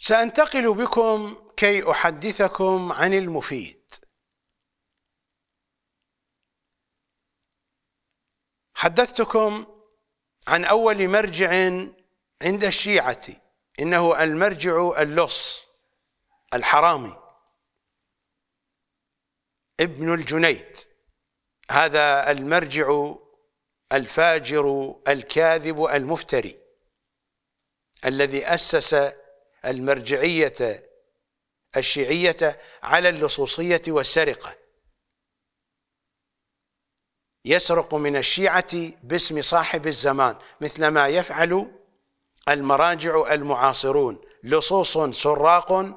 سأنتقل بكم كي أحدثكم عن المفيد حدثتكم عن أول مرجع عند الشيعة إنه المرجع اللص الحرامي ابن الجنيد هذا المرجع الفاجر الكاذب المفتري الذي أسس المرجعية الشيعية على اللصوصية والسرقة يسرق من الشيعة باسم صاحب الزمان مثل ما يفعل المراجع المعاصرون لصوص سراق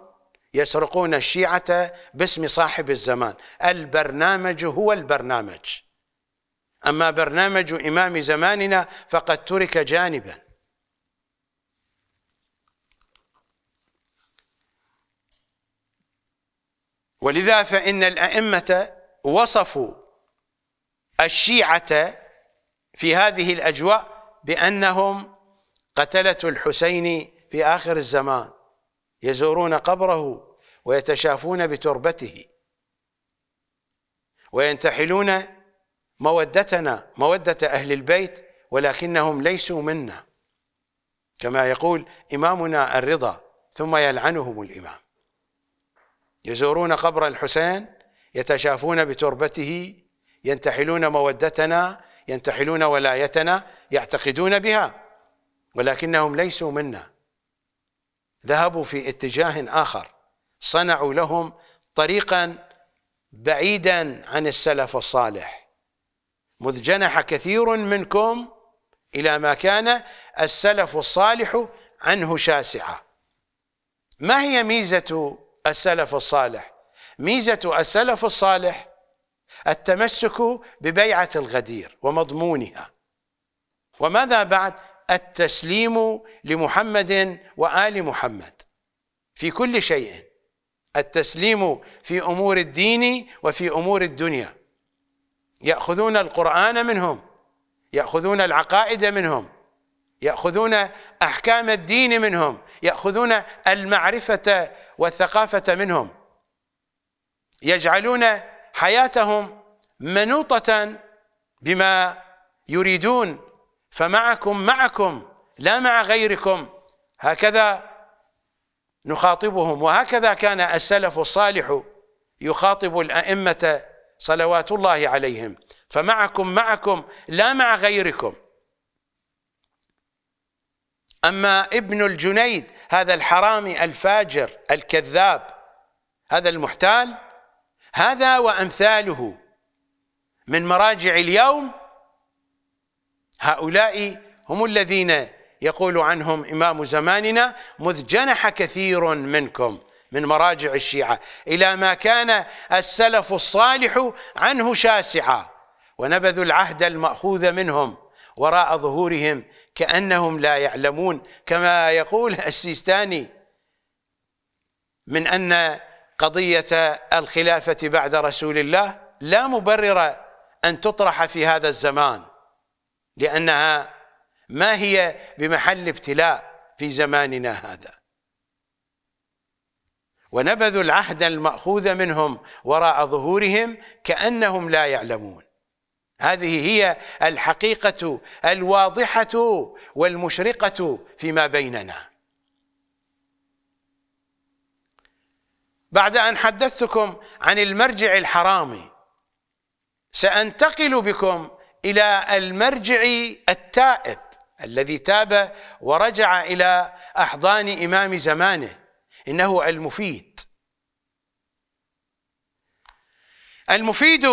يسرقون الشيعة باسم صاحب الزمان البرنامج هو البرنامج أما برنامج إمام زماننا فقد ترك جانباً ولذا فإن الأئمة وصفوا الشيعة في هذه الأجواء بأنهم قتلة الحسين في آخر الزمان يزورون قبره ويتشافون بتربته وينتحلون مودتنا مودة أهل البيت ولكنهم ليسوا منا كما يقول إمامنا الرضا ثم يلعنهم الإمام يزورون قبر الحسين يتشافون بتربته ينتحلون مودتنا ينتحلون ولايتنا يعتقدون بها ولكنهم ليسوا منا ذهبوا في اتجاه آخر صنعوا لهم طريقا بعيدا عن السلف الصالح مذ جنح كثير منكم إلى ما كان السلف الصالح عنه شاسعة ما هي ميزة السلف الصالح ميزة السلف الصالح التمسك ببيعة الغدير ومضمونها وماذا بعد التسليم لمحمد وآل محمد في كل شيء التسليم في أمور الدين وفي أمور الدنيا يأخذون القرآن منهم يأخذون العقائد منهم يأخذون أحكام الدين منهم يأخذون المعرفة والثقافة منهم يجعلون حياتهم منوطة بما يريدون فمعكم معكم لا مع غيركم هكذا نخاطبهم وهكذا كان السلف الصالح يخاطب الأئمة صلوات الله عليهم فمعكم معكم لا مع غيركم أما ابن الجنيد هذا الحرامي الفاجر الكذاب هذا المحتال هذا وأمثاله من مراجع اليوم هؤلاء هم الذين يقول عنهم إمام زماننا مذ جنح كثير منكم من مراجع الشيعة إلى ما كان السلف الصالح عنه شاسعا ونبذوا العهد المأخوذ منهم وراء ظهورهم كأنهم لا يعلمون كما يقول السيستاني من أن قضية الخلافة بعد رسول الله لا مبرر أن تطرح في هذا الزمان لأنها ما هي بمحل ابتلاء في زماننا هذا ونبذوا العهد المأخوذ منهم وراء ظهورهم كأنهم لا يعلمون هذه هي الحقيقة الواضحة والمشرقة فيما بيننا بعد أن حدثتكم عن المرجع الحرامي سأنتقل بكم إلى المرجع التائب الذي تاب ورجع إلى أحضان إمام زمانه إنه المفيد المفيد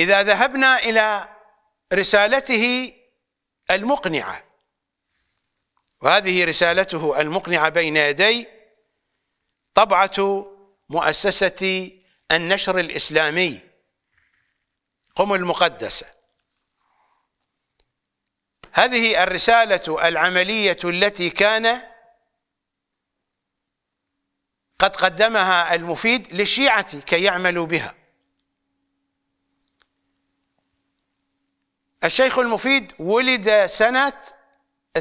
إذا ذهبنا إلى رسالته المقنعة وهذه رسالته المقنعة بين يدي طبعة مؤسسة النشر الإسلامي قم المقدسة هذه الرسالة العملية التي كان قد قدمها المفيد للشيعة كي يعملوا بها الشيخ المفيد ولد سنة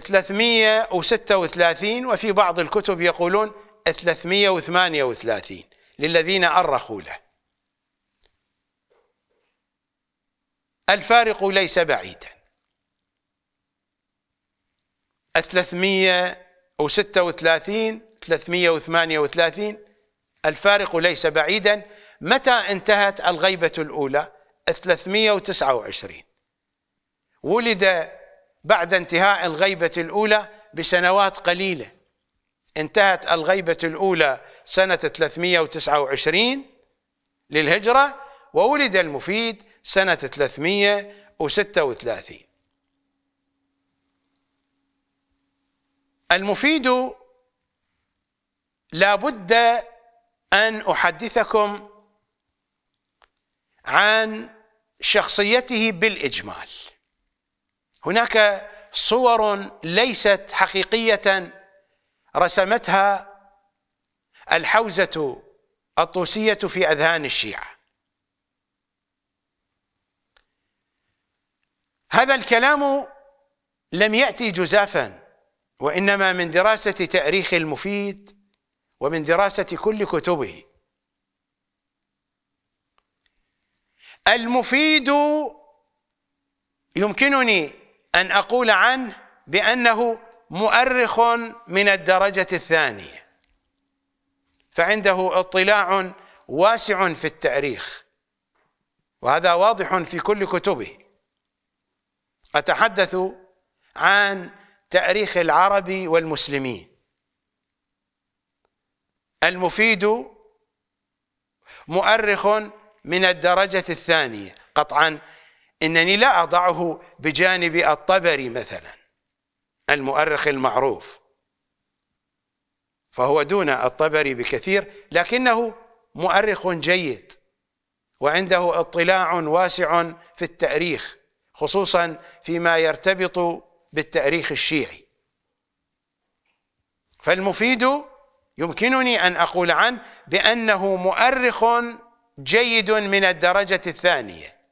336 وفي بعض الكتب يقولون 338 للذين أرخوا له الفارق ليس بعيدا 336 338 الفارق ليس بعيدا متى انتهت الغيبة الأولى 329 ولد بعد انتهاء الغيبة الأولى بسنوات قليلة انتهت الغيبة الأولى سنة 329 للهجرة وولد المفيد سنة 336 المفيد لابد أن أحدثكم عن شخصيته بالإجمال هناك صور ليست حقيقية رسمتها الحوزة الطوسية في أذهان الشيعة هذا الكلام لم يأتي جزافا وإنما من دراسة تأريخ المفيد ومن دراسة كل كتبه المفيد يمكنني أن أقول عنه بأنه مؤرخ من الدرجة الثانية فعنده اطلاع واسع في التاريخ وهذا واضح في كل كتبه أتحدث عن تاريخ العرب والمسلمين المفيد مؤرخ من الدرجة الثانية قطعا إنني لا أضعه بجانب الطبري مثلا المؤرخ المعروف فهو دون الطبري بكثير لكنه مؤرخ جيد وعنده اطلاع واسع في التاريخ خصوصا فيما يرتبط بالتاريخ الشيعي فالمفيد يمكنني ان اقول عنه بانه مؤرخ جيد من الدرجه الثانيه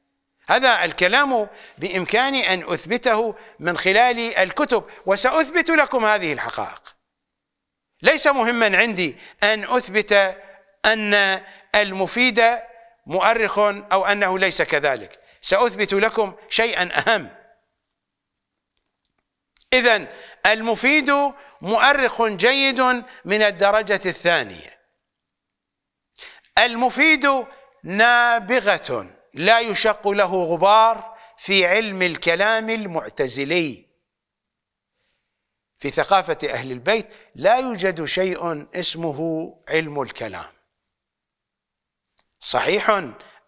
هذا الكلام بامكاني ان اثبته من خلال الكتب وساثبت لكم هذه الحقائق ليس مهما عندي ان اثبت ان المفيد مؤرخ او انه ليس كذلك ساثبت لكم شيئا اهم اذا المفيد مؤرخ جيد من الدرجه الثانيه المفيد نابغه لا يشق له غبار في علم الكلام المعتزلي في ثقافة أهل البيت لا يوجد شيء اسمه علم الكلام صحيح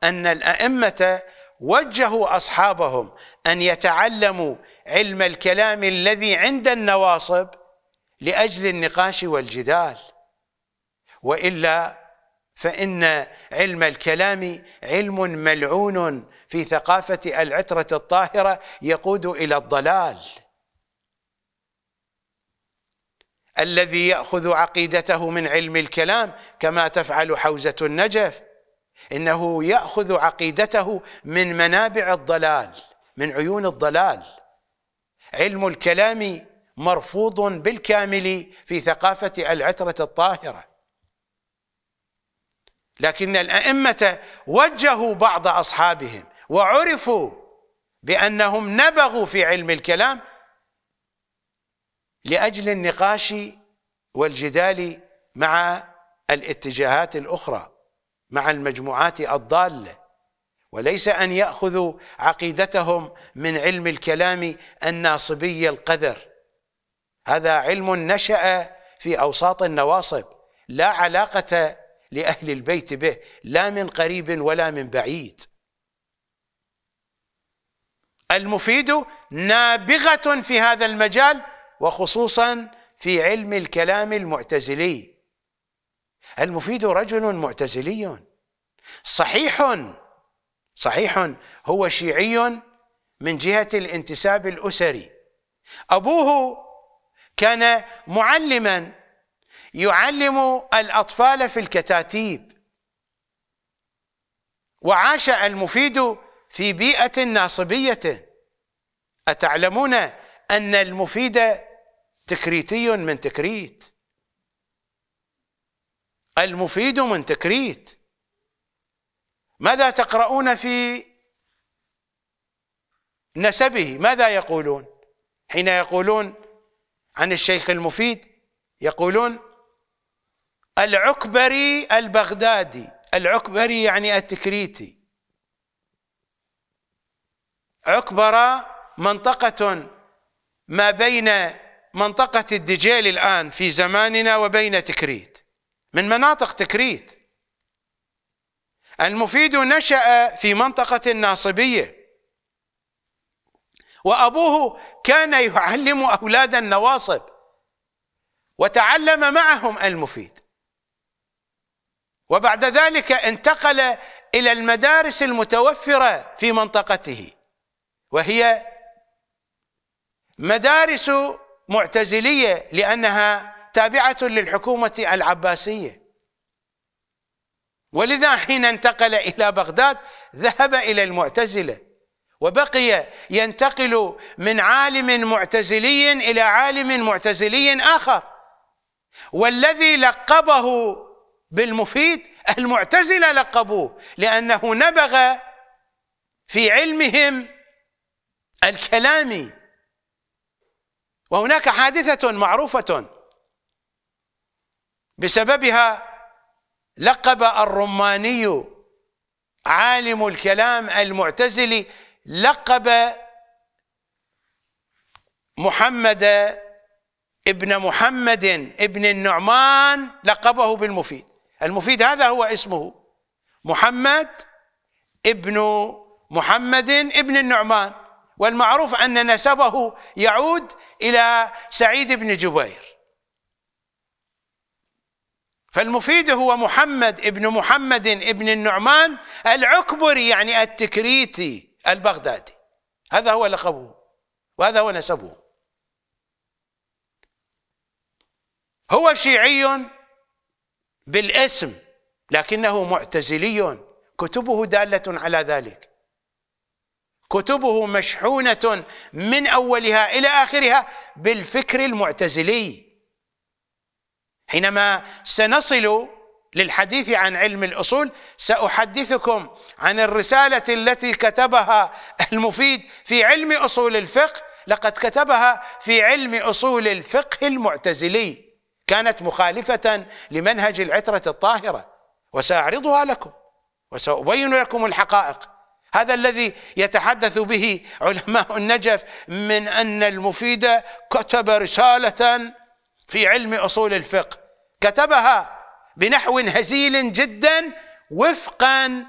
أن الأئمة وجهوا أصحابهم أن يتعلموا علم الكلام الذي عند النواصب لأجل النقاش والجدال وإلا فإن علم الكلام علم ملعون في ثقافة العترة الطاهرة يقود إلى الضلال الذي يأخذ عقيدته من علم الكلام كما تفعل حوزة النجف إنه يأخذ عقيدته من منابع الضلال من عيون الضلال علم الكلام مرفوض بالكامل في ثقافة العترة الطاهرة لكن الأئمة وجهوا بعض أصحابهم وعرفوا بأنهم نبغوا في علم الكلام لأجل النقاش والجدال مع الاتجاهات الأخرى مع المجموعات الضالة وليس أن يأخذوا عقيدتهم من علم الكلام الناصبي القذر هذا علم نشأ في أوساط النواصب لا علاقة لأهل البيت به لا من قريب ولا من بعيد المفيد نابغة في هذا المجال وخصوصا في علم الكلام المعتزلي المفيد رجل معتزلي صحيح صحيح هو شيعي من جهة الانتساب الأسري أبوه كان معلما يعلم الأطفال في الكتاتيب وعاش المفيد في بيئة ناصبية أتعلمون أن المفيد تكريتي من تكريت المفيد من تكريت ماذا تقرؤون في نسبه ماذا يقولون حين يقولون عن الشيخ المفيد يقولون العكبري البغدادي العكبري يعني التكريتي عكبرة منطقة ما بين منطقة الدجيل الآن في زماننا وبين تكريت من مناطق تكريت المفيد نشأ في منطقة الناصبية وأبوه كان يعلم أولاد النواصب وتعلم معهم المفيد وبعد ذلك انتقل الى المدارس المتوفره في منطقته وهي مدارس معتزليه لانها تابعه للحكومه العباسيه ولذا حين انتقل الى بغداد ذهب الى المعتزله وبقي ينتقل من عالم معتزلي الى عالم معتزلي اخر والذي لقبه بالمفيد المعتزله لقبوه لانه نبغ في علمهم الكلامي وهناك حادثه معروفه بسببها لقب الرماني عالم الكلام المعتزلي لقب محمد ابن محمد ابن النعمان لقبه بالمفيد المفيد هذا هو اسمه محمد ابن محمد ابن النعمان والمعروف أن نسبه يعود إلى سعيد بن جبير فالمفيد هو محمد ابن محمد ابن النعمان العكبري يعني التكريتي البغدادي هذا هو لقبه وهذا هو نسبه هو شيعي بالاسم لكنه معتزلي كتبه دالة على ذلك كتبه مشحونة من أولها إلى آخرها بالفكر المعتزلي حينما سنصل للحديث عن علم الأصول سأحدثكم عن الرسالة التي كتبها المفيد في علم أصول الفقه لقد كتبها في علم أصول الفقه المعتزلي كانت مخالفة لمنهج العترة الطاهرة وسأعرضها لكم وسأبين لكم الحقائق هذا الذي يتحدث به علماء النجف من أن المفيد كتب رسالة في علم أصول الفقه كتبها بنحو هزيل جدا وفقا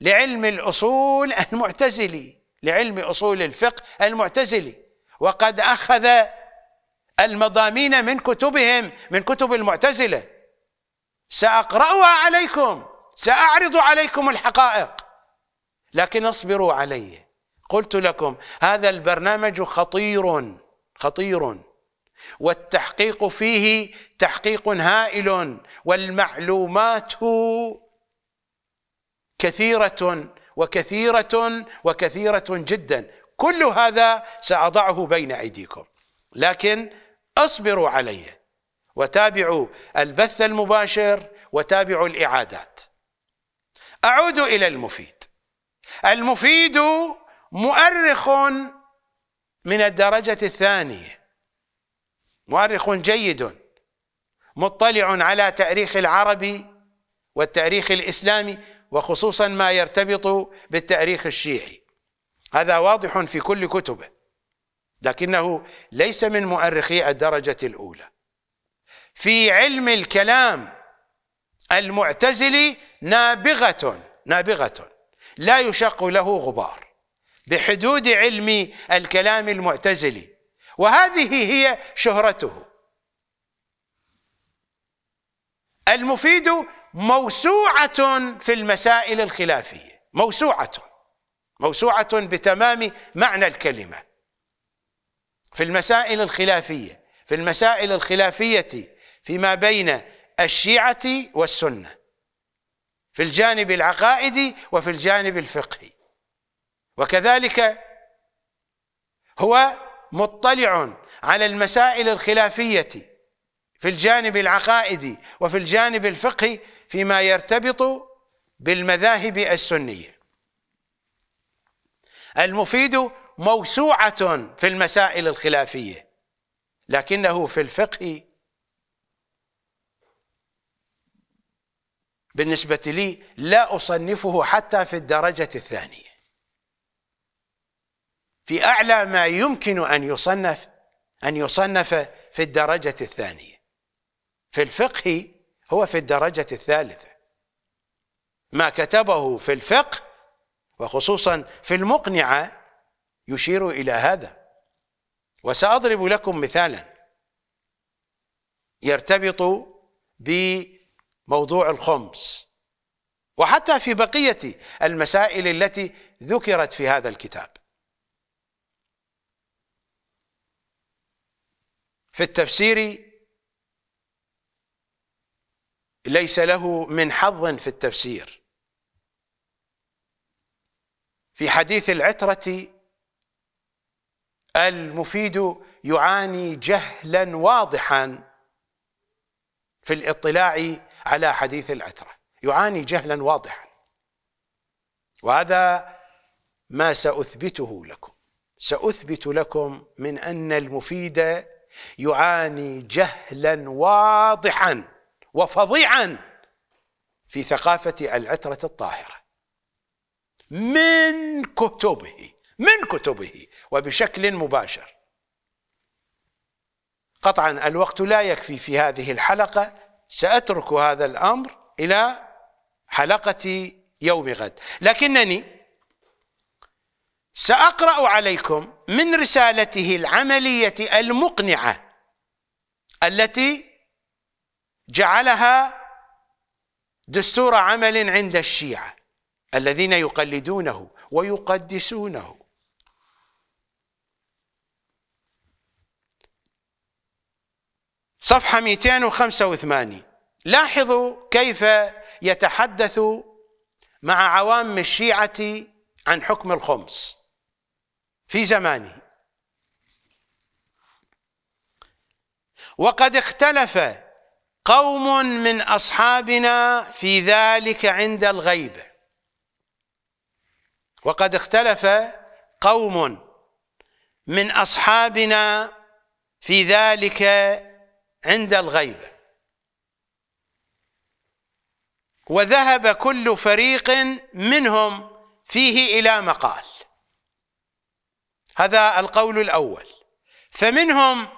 لعلم الأصول المعتزلي لعلم أصول الفقه المعتزلي وقد أخذ المضامين من كتبهم من كتب المعتزلة سأقرأها عليكم سأعرض عليكم الحقائق لكن اصبروا علي قلت لكم هذا البرنامج خطير خطير والتحقيق فيه تحقيق هائل والمعلومات كثيرة وكثيرة وكثيرة جدا كل هذا سأضعه بين أيديكم لكن اصبروا عليه وتابعوا البث المباشر وتابعوا الإعادات أعود إلى المفيد المفيد مؤرخ من الدرجة الثانية مؤرخ جيد مطلع على تاريخ العربي والتاريخ الإسلامي وخصوصا ما يرتبط بالتاريخ الشيعي هذا واضح في كل كتبه لكنه ليس من مؤرخي الدرجة الأولى في علم الكلام المعتزلي نابغة نابغة لا يشق له غبار بحدود علم الكلام المعتزلي وهذه هي شهرته المفيد موسوعة في المسائل الخلافية موسوعة موسوعة بتمام معنى الكلمة في المسائل الخلافية في المسائل الخلافية فيما بين الشيعة والسنة في الجانب العقائدي وفي الجانب الفقهي وكذلك هو مطلع على المسائل الخلافية في الجانب العقائدي وفي الجانب الفقهي فيما يرتبط بالمذاهب السنية المفيد موسوعة في المسائل الخلافية لكنه في الفقه بالنسبة لي لا أصنفه حتى في الدرجة الثانية في أعلى ما يمكن أن يصنف أن يصنف في الدرجة الثانية في الفقه هو في الدرجة الثالثة ما كتبه في الفقه وخصوصا في المقنعة يشير إلى هذا وسأضرب لكم مثالا يرتبط بموضوع الخمس وحتى في بقية المسائل التي ذكرت في هذا الكتاب في التفسير ليس له من حظ في التفسير في حديث العترة المفيد يعاني جهلا واضحا في الاطلاع على حديث العتره يعاني جهلا واضحا وهذا ما ساثبته لكم ساثبت لكم من ان المفيد يعاني جهلا واضحا وفظيعا في ثقافه العتره الطاهره من كتبه من كتبه وبشكل مباشر قطعا الوقت لا يكفي في هذه الحلقة سأترك هذا الأمر إلى حلقة يوم غد لكنني سأقرأ عليكم من رسالته العملية المقنعة التي جعلها دستور عمل عند الشيعة الذين يقلدونه ويقدسونه صفحة 285 لاحظوا كيف يتحدث مع عوام الشيعة عن حكم الخمس في زمانه وقد اختلف قوم من أصحابنا في ذلك عند الغيبة وقد اختلف قوم من أصحابنا في ذلك عند الغيبة وذهب كل فريق منهم فيه إلى مقال هذا القول الأول فمنهم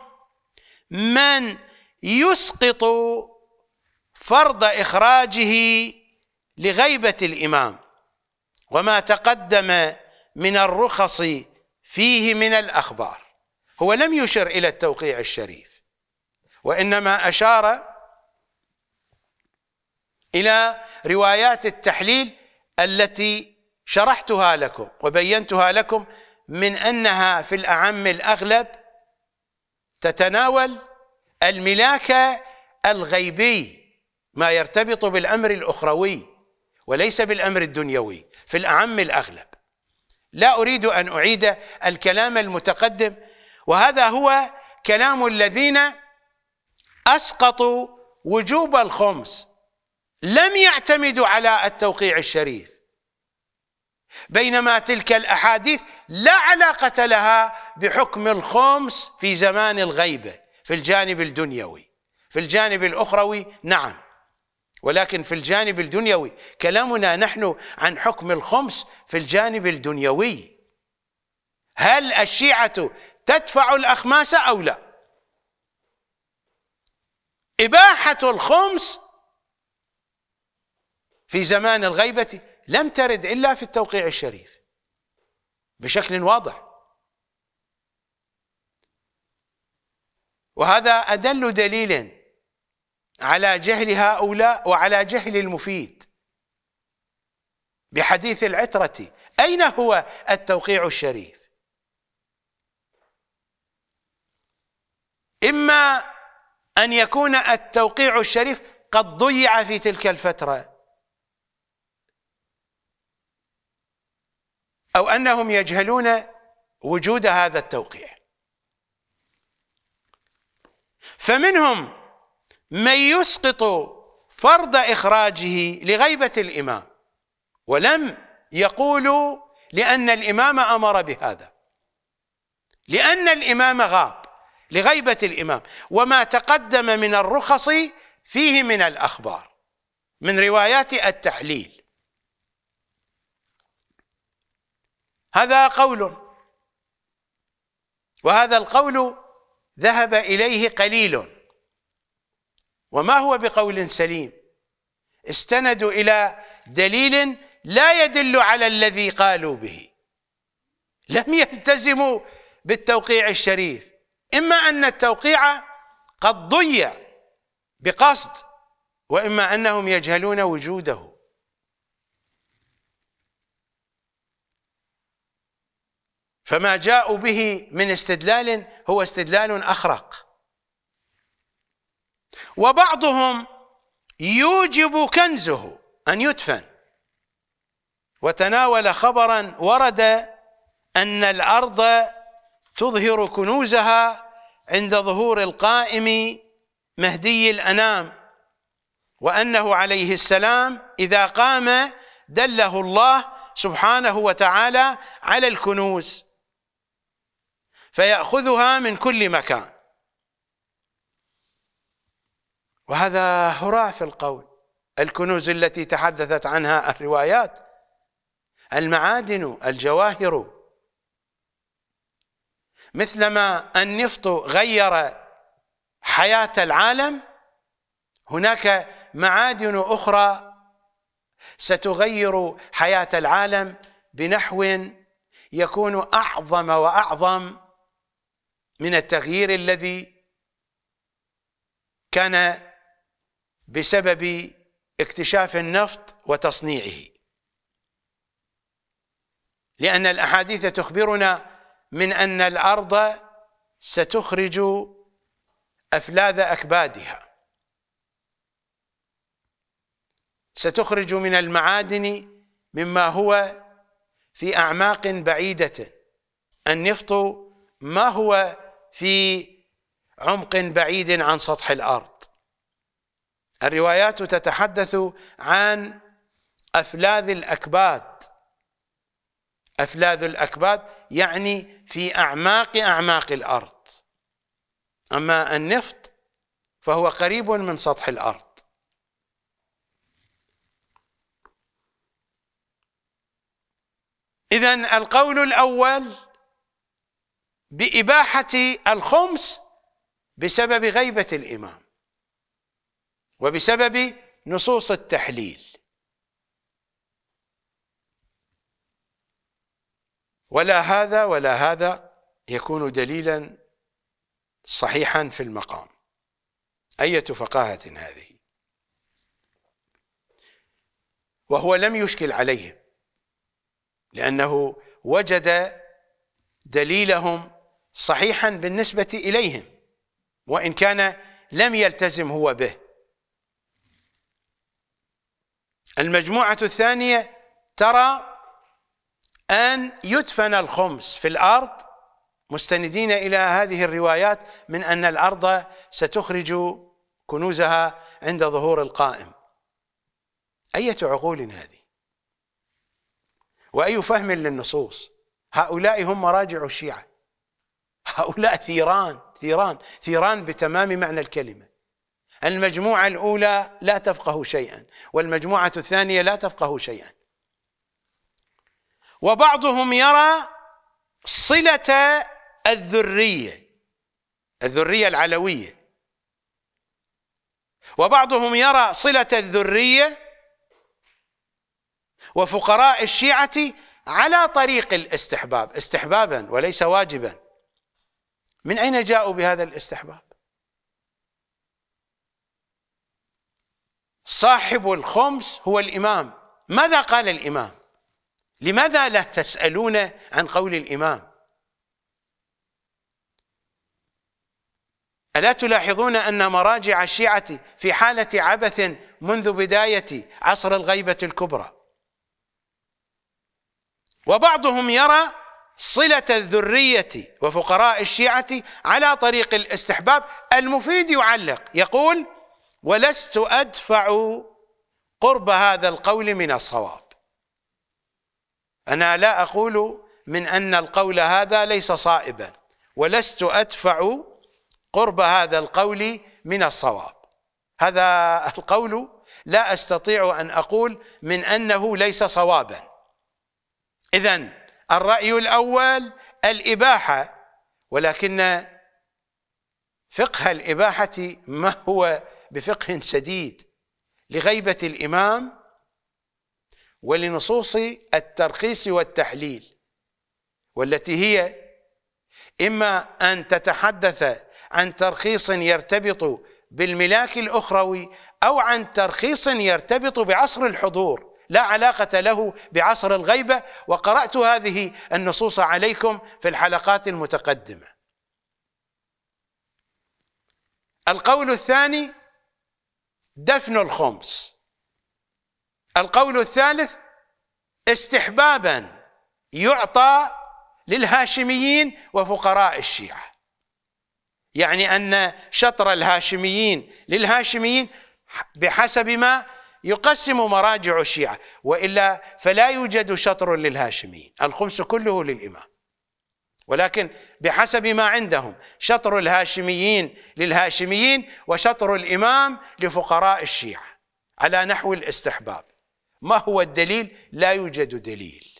من يسقط فرض إخراجه لغيبة الإمام وما تقدم من الرخص فيه من الأخبار هو لم يشر إلى التوقيع الشريف وإنما أشار إلى روايات التحليل التي شرحتها لكم وبينتها لكم من أنها في الأعم الأغلب تتناول الملاك الغيبي ما يرتبط بالأمر الأخروي وليس بالأمر الدنيوي في الأعم الأغلب لا أريد أن أعيد الكلام المتقدم وهذا هو كلام الذين اسقطوا وجوب الخمس لم يعتمدوا على التوقيع الشريف بينما تلك الاحاديث لا علاقه لها بحكم الخمس في زمان الغيبه في الجانب الدنيوي في الجانب الاخروي نعم ولكن في الجانب الدنيوي كلامنا نحن عن حكم الخمس في الجانب الدنيوي هل الشيعه تدفع الاخماس او لا؟ إباحة الخمس في زمان الغيبة لم ترد إلا في التوقيع الشريف بشكل واضح وهذا أدل دليل على جهل هؤلاء وعلى جهل المفيد بحديث العترة أين هو التوقيع الشريف إما أن يكون التوقيع الشريف قد ضيع في تلك الفترة أو أنهم يجهلون وجود هذا التوقيع فمنهم من يسقط فرض إخراجه لغيبة الإمام ولم يقولوا لأن الإمام أمر بهذا لأن الإمام غاب لغيبة الإمام وما تقدم من الرخص فيه من الأخبار من روايات التحليل هذا قول وهذا القول ذهب إليه قليل وما هو بقول سليم استندوا إلى دليل لا يدل على الذي قالوا به لم يلتزموا بالتوقيع الشريف إما أن التوقيع قد ضيع بقصد وإما أنهم يجهلون وجوده فما جاءوا به من استدلال هو استدلال أخرق وبعضهم يوجب كنزه أن يدفن وتناول خبرا ورد أن الأرض تظهر كنوزها عند ظهور القائم مهدي الانام وانه عليه السلام اذا قام دله الله سبحانه وتعالى على الكنوز فياخذها من كل مكان وهذا هراء في القول الكنوز التي تحدثت عنها الروايات المعادن الجواهر مثلما النفط غير حياة العالم هناك معادن أخرى ستغير حياة العالم بنحو يكون أعظم وأعظم من التغيير الذي كان بسبب اكتشاف النفط وتصنيعه لأن الأحاديث تخبرنا من أن الأرض ستخرج أفلاذ أكبادها ستخرج من المعادن مما هو في أعماق بعيدة النفط ما هو في عمق بعيد عن سطح الأرض الروايات تتحدث عن أفلاذ الأكباد أفلاذ الأكباد يعني في أعماق أعماق الأرض أما النفط فهو قريب من سطح الأرض إذا القول الأول بإباحة الخمس بسبب غيبة الإمام وبسبب نصوص التحليل ولا هذا ولا هذا يكون دليلا صحيحا في المقام أية فقاهة هذه وهو لم يشكل عليهم لأنه وجد دليلهم صحيحا بالنسبة إليهم وإن كان لم يلتزم هو به المجموعة الثانية ترى أن يدفن الخمس في الأرض مستندين إلى هذه الروايات من أن الأرض ستخرج كنوزها عند ظهور القائم أية عقول هذه وأي فهم للنصوص هؤلاء هم مراجع الشيعة هؤلاء ثيران ثيران ثيران بتمام معنى الكلمة المجموعة الأولى لا تفقه شيئا والمجموعة الثانية لا تفقه شيئا وبعضهم يرى صلة الذرية الذرية العلوية وبعضهم يرى صلة الذرية وفقراء الشيعة على طريق الاستحباب استحبابا وليس واجبا من أين جاءوا بهذا الاستحباب صاحب الخمس هو الإمام ماذا قال الإمام لماذا لا تسألون عن قول الإمام ألا تلاحظون أن مراجع الشيعة في حالة عبث منذ بداية عصر الغيبة الكبرى وبعضهم يرى صلة الذرية وفقراء الشيعة على طريق الاستحباب المفيد يعلق يقول ولست أدفع قرب هذا القول من الصواب أنا لا أقول من أن القول هذا ليس صائبا ولست أدفع قرب هذا القول من الصواب هذا القول لا أستطيع أن أقول من أنه ليس صوابا إذا الرأي الأول الإباحة ولكن فقه الإباحة ما هو بفقه سديد لغيبة الإمام ولنصوص الترخيص والتحليل والتي هي إما أن تتحدث عن ترخيص يرتبط بالملاك الأخروي أو عن ترخيص يرتبط بعصر الحضور لا علاقة له بعصر الغيبة وقرأت هذه النصوص عليكم في الحلقات المتقدمة القول الثاني دفن الخمس القول الثالث استحبابا يعطى للهاشميين وفقراء الشيعة يعني أن شطر الهاشميين للهاشميين بحسب ما يقسم مراجع الشيعة وإلا فلا يوجد شطر للهاشميين الخمس كله للإمام ولكن بحسب ما عندهم شطر الهاشميين للهاشميين وشطر الإمام لفقراء الشيعة على نحو الاستحباب ما هو الدليل لا يوجد دليل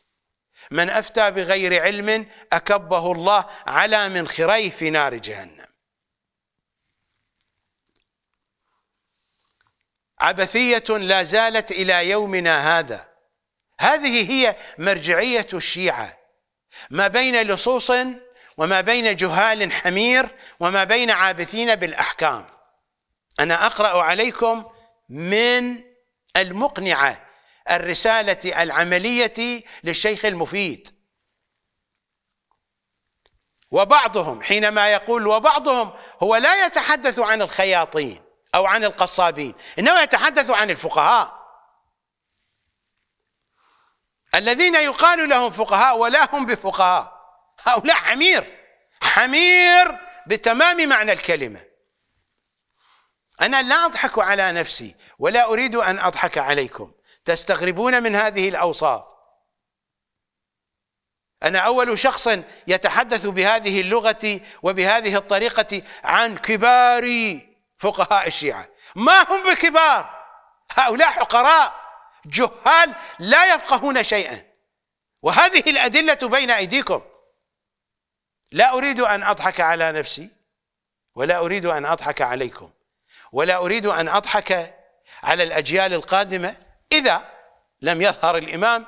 من أفتى بغير علم أكبه الله على من خريه في نار جهنم عبثية لا زالت إلى يومنا هذا هذه هي مرجعية الشيعة ما بين لصوص وما بين جهال حمير وما بين عابثين بالأحكام أنا أقرأ عليكم من المقنعة الرسالة العملية للشيخ المفيد وبعضهم حينما يقول وبعضهم هو لا يتحدث عن الخياطين أو عن القصابين إنما يتحدث عن الفقهاء الذين يقال لهم فقهاء ولا هم بفقهاء هؤلاء حمير حمير بتمام معنى الكلمة أنا لا أضحك على نفسي ولا أريد أن أضحك عليكم تستغربون من هذه الاوصاف انا اول شخص يتحدث بهذه اللغه وبهذه الطريقه عن كبار فقهاء الشيعه ما هم بكبار هؤلاء حقراء جهال لا يفقهون شيئا وهذه الادله بين ايديكم لا اريد ان اضحك على نفسي ولا اريد ان اضحك عليكم ولا اريد ان اضحك على الاجيال القادمه إذا لم يظهر الإمام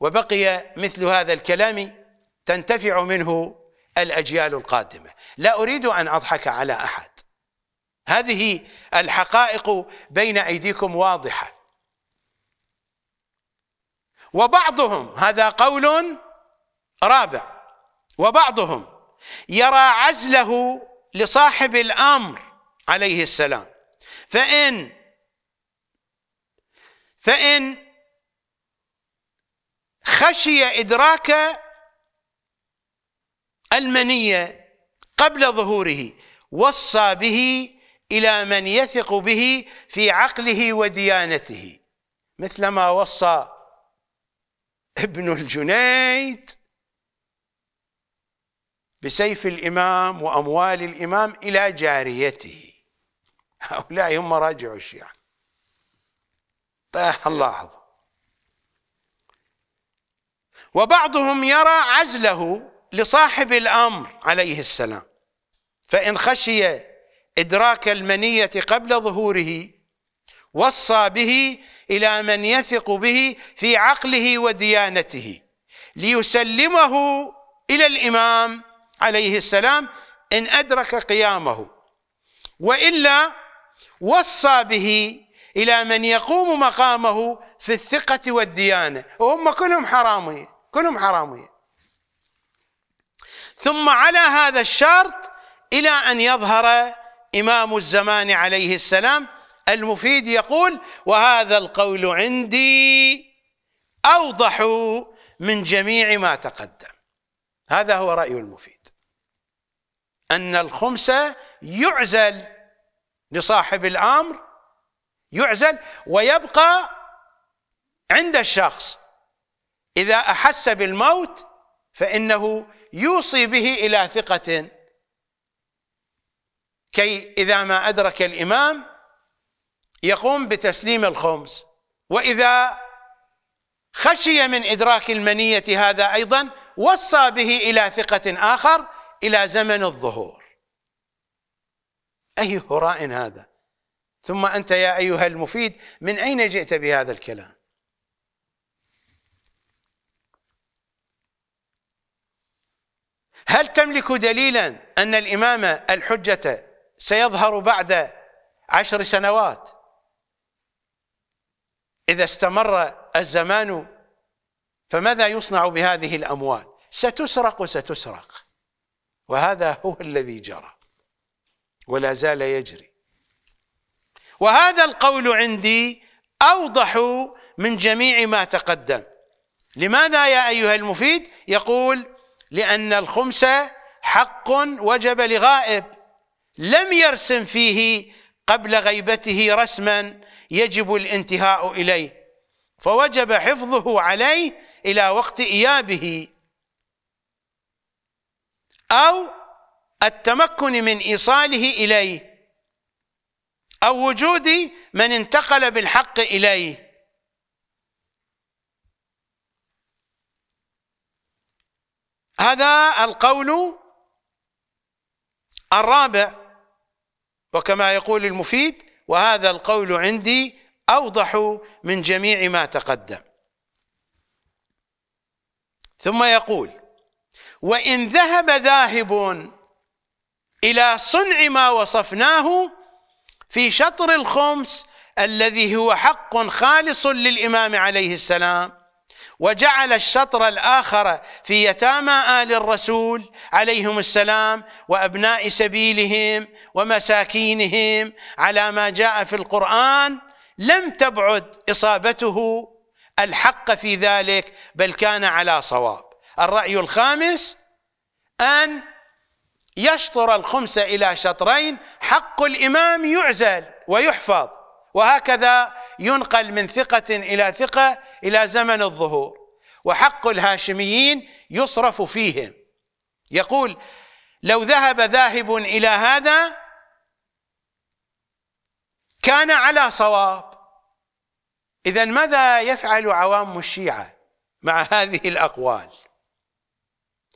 وبقي مثل هذا الكلام تنتفع منه الأجيال القادمة لا أريد أن أضحك على أحد هذه الحقائق بين أيديكم واضحة وبعضهم هذا قول رابع وبعضهم يرى عزله لصاحب الأمر عليه السلام فإن فإن خشي إدراك المنية قبل ظهوره وصى به إلى من يثق به في عقله وديانته مثلما وصى ابن الجنيد بسيف الإمام وأموال الإمام إلى جاريته هؤلاء هم راجع الشيعة هنلاحظ وبعضهم يرى عزله لصاحب الامر عليه السلام فان خشي ادراك المنيه قبل ظهوره وصى به الى من يثق به في عقله وديانته ليسلمه الى الامام عليه السلام ان ادرك قيامه والا وصى به إلى من يقوم مقامه في الثقة والديانة وهم كلهم حرامية كلهم حرامية ثم على هذا الشرط إلى أن يظهر إمام الزمان عليه السلام المفيد يقول وهذا القول عندي أوضح من جميع ما تقدم هذا هو رأي المفيد أن الخمسة يعزل لصاحب الأمر يعزل ويبقى عند الشخص إذا أحس بالموت فإنه يوصي به إلى ثقة كي إذا ما أدرك الإمام يقوم بتسليم الخمس وإذا خشي من إدراك المنية هذا أيضا وصى به إلى ثقة آخر إلى زمن الظهور أي هراء هذا ثم انت يا ايها المفيد من اين جئت بهذا الكلام هل تملك دليلا ان الامام الحجه سيظهر بعد عشر سنوات اذا استمر الزمان فماذا يصنع بهذه الاموال ستسرق وستسرق وهذا هو الذي جرى ولا زال يجري وهذا القول عندي أوضح من جميع ما تقدم لماذا يا أيها المفيد يقول لأن الخمس حق وجب لغائب لم يرسم فيه قبل غيبته رسما يجب الانتهاء إليه فوجب حفظه عليه إلى وقت إيابه أو التمكن من إيصاله إليه أو وجود من انتقل بالحق إليه هذا القول الرابع وكما يقول المفيد وهذا القول عندي أوضح من جميع ما تقدم ثم يقول وإن ذهب ذاهب إلى صنع ما وصفناه في شطر الخمس الذي هو حق خالص للإمام عليه السلام وجعل الشطر الآخر في يتامى آل الرسول عليهم السلام وأبناء سبيلهم ومساكينهم على ما جاء في القرآن لم تبعد إصابته الحق في ذلك بل كان على صواب الرأي الخامس أن يشطر الخمس إلى شطرين حق الإمام يعزل ويحفظ وهكذا ينقل من ثقة إلى ثقة إلى زمن الظهور وحق الهاشميين يصرف فيهم يقول لو ذهب ذاهب إلى هذا كان على صواب إذا ماذا يفعل عوام الشيعة مع هذه الأقوال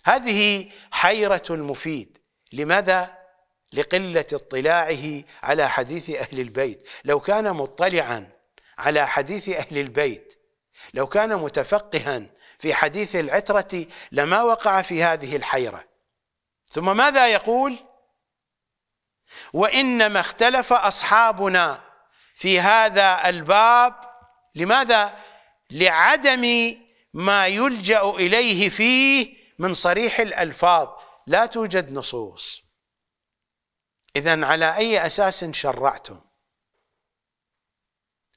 هذه حيرة المفيد لماذا؟ لقلة اطلاعه على حديث أهل البيت لو كان مطلعا على حديث أهل البيت لو كان متفقها في حديث العترة لما وقع في هذه الحيرة ثم ماذا يقول؟ وإنما اختلف أصحابنا في هذا الباب لماذا؟ لعدم ما يلجأ إليه فيه من صريح الألفاظ لا توجد نصوص إذا على أي أساس شرعتم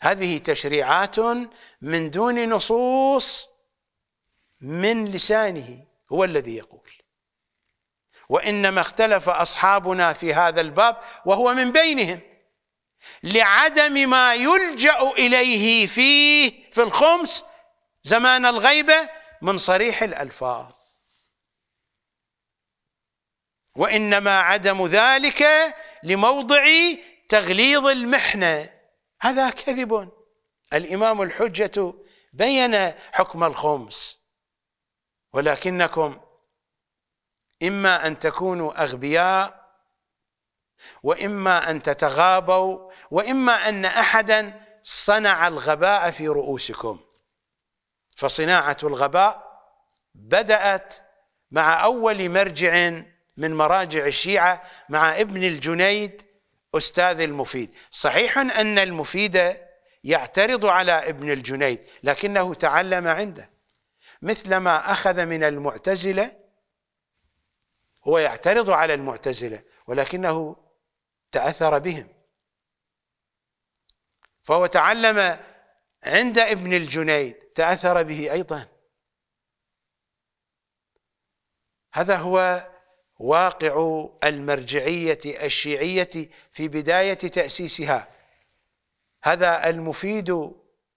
هذه تشريعات من دون نصوص من لسانه هو الذي يقول وإنما اختلف أصحابنا في هذا الباب وهو من بينهم لعدم ما يلجأ إليه فيه في الخمس زمان الغيبة من صريح الألفاظ وانما عدم ذلك لموضع تغليظ المحنه هذا كذب الامام الحجه بين حكم الخمس ولكنكم اما ان تكونوا اغبياء واما ان تتغابوا واما ان احدا صنع الغباء في رؤوسكم فصناعه الغباء بدات مع اول مرجع من مراجع الشيعة مع ابن الجنيد أستاذ المفيد صحيح أن المفيد يعترض على ابن الجنيد لكنه تعلم عنده مثلما أخذ من المعتزلة هو يعترض على المعتزلة ولكنه تأثر بهم فهو تعلم عند ابن الجنيد تأثر به أيضا هذا هو واقع المرجعية الشيعية في بداية تأسيسها هذا المفيد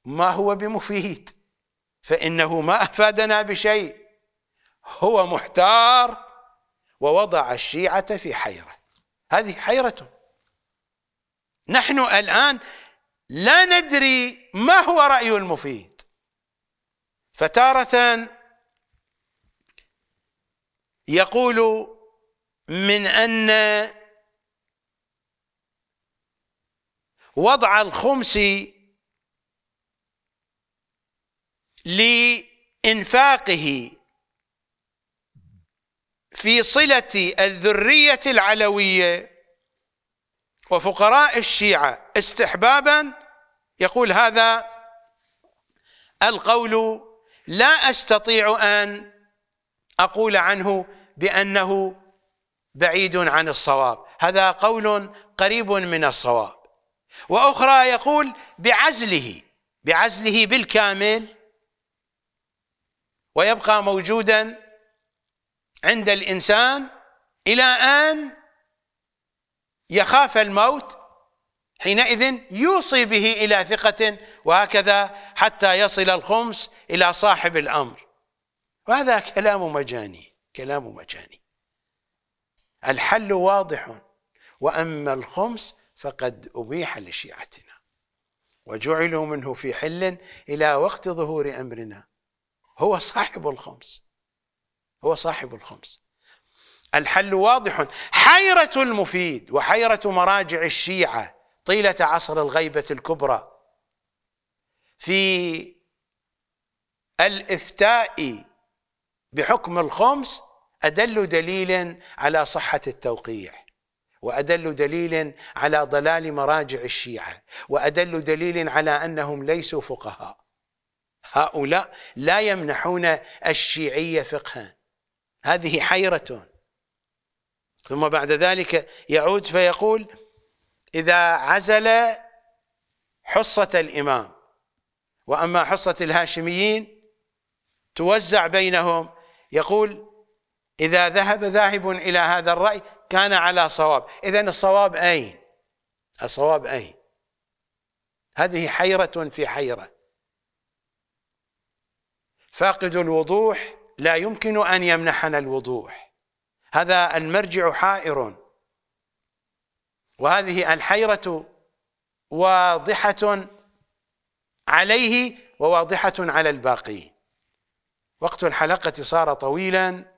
ما هو بمفيد فإنه ما أفادنا بشيء هو محتار ووضع الشيعة في حيرة هذه حيرته نحن الآن لا ندري ما هو رأي المفيد فتارة يقول من أن وضع الخمس لإنفاقه في صلة الذرية العلوية وفقراء الشيعة استحبابا يقول هذا القول لا أستطيع أن أقول عنه بأنه بعيد عن الصواب هذا قول قريب من الصواب واخرى يقول بعزله بعزله بالكامل ويبقى موجودا عند الانسان الى ان يخاف الموت حينئذ يوصي به الى ثقه وهكذا حتى يصل الخمس الى صاحب الامر وهذا كلام مجاني كلام مجاني الحل واضح وأما الخمس فقد أبيح لشيعتنا وجعلوا منه في حل إلى وقت ظهور أمرنا هو صاحب الخمس هو صاحب الخمس الحل واضح حيرة المفيد وحيرة مراجع الشيعة طيلة عصر الغيبة الكبرى في الإفتاء بحكم الخمس أدل دليل على صحة التوقيع وأدل دليل على ضلال مراجع الشيعة وأدل دليل على أنهم ليسوا فقهاء هؤلاء لا يمنحون الشيعية فقها هذه حيرة ثم بعد ذلك يعود فيقول إذا عزل حصة الإمام وأما حصة الهاشميين توزع بينهم يقول إذا ذهب ذاهب إلى هذا الرأي كان على صواب إذا الصواب أين الصواب أين هذه حيرة في حيرة فاقد الوضوح لا يمكن أن يمنحنا الوضوح هذا المرجع حائر وهذه الحيرة واضحة عليه وواضحة على الباقين وقت الحلقة صار طويلا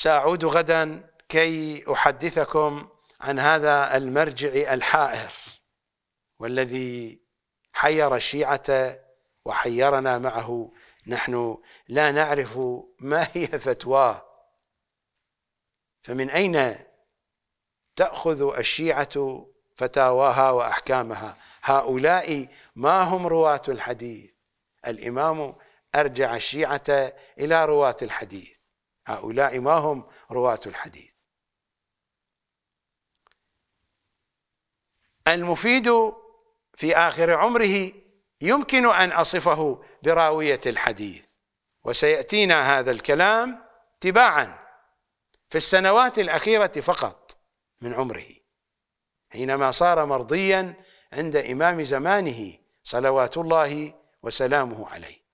سأعود غدا كي أحدثكم عن هذا المرجع الحائر والذي حير الشيعة وحيرنا معه نحن لا نعرف ما هي فتواه فمن أين تأخذ الشيعة فتاواها وأحكامها هؤلاء ما هم رواة الحديث الإمام أرجع الشيعة إلى رواة الحديث هؤلاء ما هم رواة الحديث المفيد في آخر عمره يمكن أن أصفه براوية الحديث وسيأتينا هذا الكلام تباعا في السنوات الأخيرة فقط من عمره حينما صار مرضيا عند إمام زمانه صلوات الله وسلامه عليه